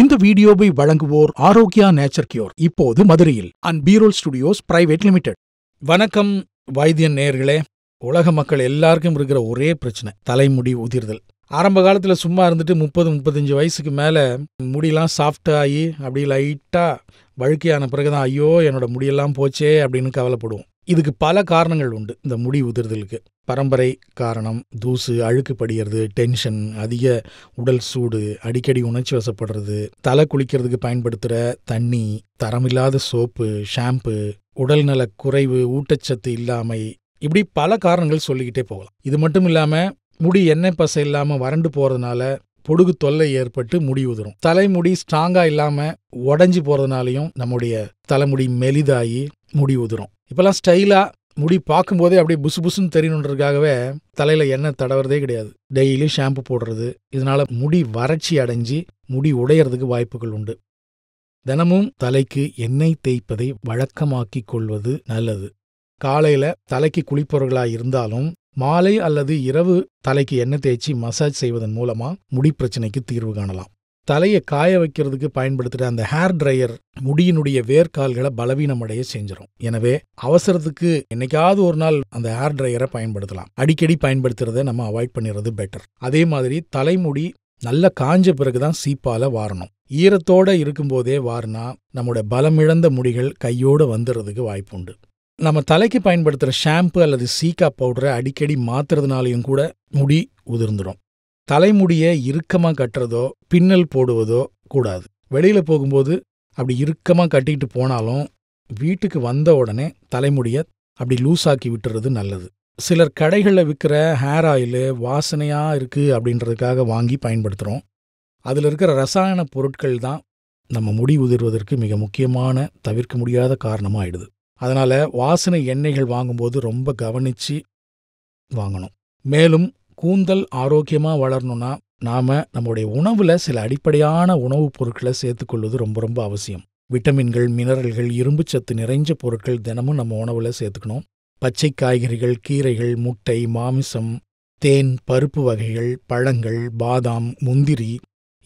இந்த வீடியோவை வழங்குவோர் ஆரோக்கியா நேச்சர் கியோர் இப்போது மதுரையில் அண்ட் பீரோல் ஸ்டுடியோஸ் பிரைவேட் லிமிடெட் வணக்கம் வைத்தியன் நேர்களே உலக மக்கள் எல்லாருக்கும் இருக்கிற ஒரே பிரச்சனை தலைமுடி உதிர்தல் ஆரம்ப காலத்தில் சும்மா இருந்துட்டு முப்பது முப்பத்தஞ்சு வயசுக்கு மேலே முடியெல்லாம் சாஃப்டாகி அப்படி லைட்டாக வழுக்கையான பிறகு தான் ஐயோ என்னோட முடியெல்லாம் போச்சே அப்படின்னு கவலைப்படுவோம் இதுக்கு பல காரணங்கள் உண்டு இந்த முடி உதிர்தலுக்கு பரம்பரை காரணம் தூசு அழுக்கு படிகிறது டென்ஷன் அதிக உடல் சூடு அடிக்கடி உணர்ச்சி வசப்படுறது தலை குளிக்கிறதுக்கு பயன்படுத்துகிற தண்ணி தரமில்லாத சோப்பு ஷாம்பு உடல்நல குறைவு ஊட்டச்சத்து இல்லாமை இப்படி பல காரணங்கள் சொல்லிக்கிட்டே போகலாம் இது மட்டும் இல்லாமல் முடி எண்ணெய் பசை இல்லாமல் வறண்டு போகிறதுனால பொடுகு தொல்லை ஏற்பட்டு முடி உதிரும் தலைமுடி ஸ்ட்ராங்காக இல்லாமல் உடஞ்சி போகிறதுனாலையும் நம்முடைய தலைமுடி மெலிதாகி முடி உதிரும் இப்போல்லாம் ஸ்டைலாக முடி பார்க்கும்போதே அப்படியே புசு புசுன்னு தெரியணுன்றதுக்காகவே தலையில் எண்ணெய் தடவுறதே கிடையாது டெய்லி ஷாம்பு போடுறது இதனால் முடி வறட்சி அடைஞ்சு முடி உடையிறதுக்கு வாய்ப்புகள் உண்டு தினமும் தலைக்கு எண்ணெய் தேய்ப்பதை வழக்கமாக்கிக் கொள்வது நல்லது காலையில் தலைக்கு குளிப்பவர்களாக இருந்தாலும் மாலை அல்லது இரவு தலைக்கு எண்ணெய் தேய்ச்சி மசாஜ் செய்வதன் மூலமாக முடி பிரச்சனைக்கு தீர்வு காணலாம் தலையை காய வைக்கிறதுக்கு பயன்படுத்துகிற அந்த ஹேர் ட்ரையர் முடியினுடைய வேர்க்கால்களை பலவீனமடைய செஞ்சிடும் எனவே அவசரத்துக்கு என்னைக்காவது ஒரு நாள் அந்த ஹேர் ட்ரையரை பயன்படுத்தலாம் அடிக்கடி பயன்படுத்துறத நம்ம அவாய்ட் பண்ணிடுறது பெட்டர் அதே மாதிரி தலைமுடி நல்ல காஞ்ச பிறகுதான் சீப்பால வாரணும் ஈரத்தோட இருக்கும்போதே வாரினா நம்மோட பலமிழந்த முடிகள் கையோடு வந்துடுறதுக்கு உண்டு நம்ம தலைக்கு பயன்படுத்துகிற ஷாம்பு அல்லது சீக்கா பவுடரை அடிக்கடி மாத்துறதுனாலையும் கூட முடி உதிர்ந்துடும் தலைமுடியை இறுக்கமாக கட்டுறதோ பின்னல் போடுவதோ கூடாது வெளியில் போகும்போது அப்படி இறுக்கமாக கட்டிக்கிட்டு போனாலும் வீட்டுக்கு வந்த உடனே தலைமுடியை அப்படி லூஸாக்கி விட்டுறது நல்லது சிலர் கடைகளில் விற்கிற ஹேர் ஆயிலு வாசனையாக இருக்குது அப்படின்றதுக்காக வாங்கி பயன்படுத்துகிறோம் அதில் இருக்கிற ரசாயன பொருட்கள் தான் நம்ம முடி உதிர்வதற்கு மிக முக்கியமான தவிர்க்க முடியாத காரணமாகிடுது அதனால் வாசனை எண்ணெய்கள் வாங்கும்போது ரொம்ப கவனித்து வாங்கணும் மேலும் கூந்தல் ஆரோக்கியமாக வளரணும்னா நாம் நம்முடைய உணவில் சில அடிப்படையான உணவுப் பொருட்களை சேர்த்துக்கொள்வது ரொம்ப ரொம்ப அவசியம் விட்டமின்கள் மினரல்கள் இரும்புச்சத்து நிறைஞ்ச பொருட்கள் தினமும் நம்ம உணவில் சேர்த்துக்கணும் பச்சை காய்கறிகள் கீரைகள் முட்டை மாமிசம் தேன் பருப்பு வகைகள் பழங்கள் பாதாம் முந்திரி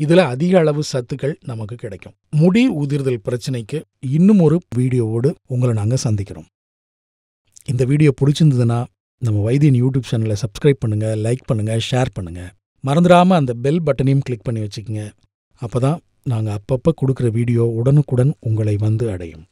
இதில் அதிக அளவு சத்துக்கள் நமக்கு கிடைக்கும் முடி உதிர்தல் பிரச்சனைக்கு இன்னும் ஒரு வீடியோவோடு உங்களை நாங்கள் சந்திக்கிறோம் இந்த வீடியோ பிடிச்சிருந்ததுன்னா நம்ம வைத்தியன் யூடியூப் சேனலை சப்ஸ்கிரைப் பண்ணுங்கள் லைக் பண்ணுங்கள் ஷேர் பண்ணுங்கள் மறந்துடாமல் அந்த பெல் பட்டனையும் கிளிக் பண்ணி வச்சுக்கோங்க அப்போ தான் நாங்கள் அப்பப்போ கொடுக்குற வீடியோ உடனுக்குடன் உங்களை வந்து அடையும்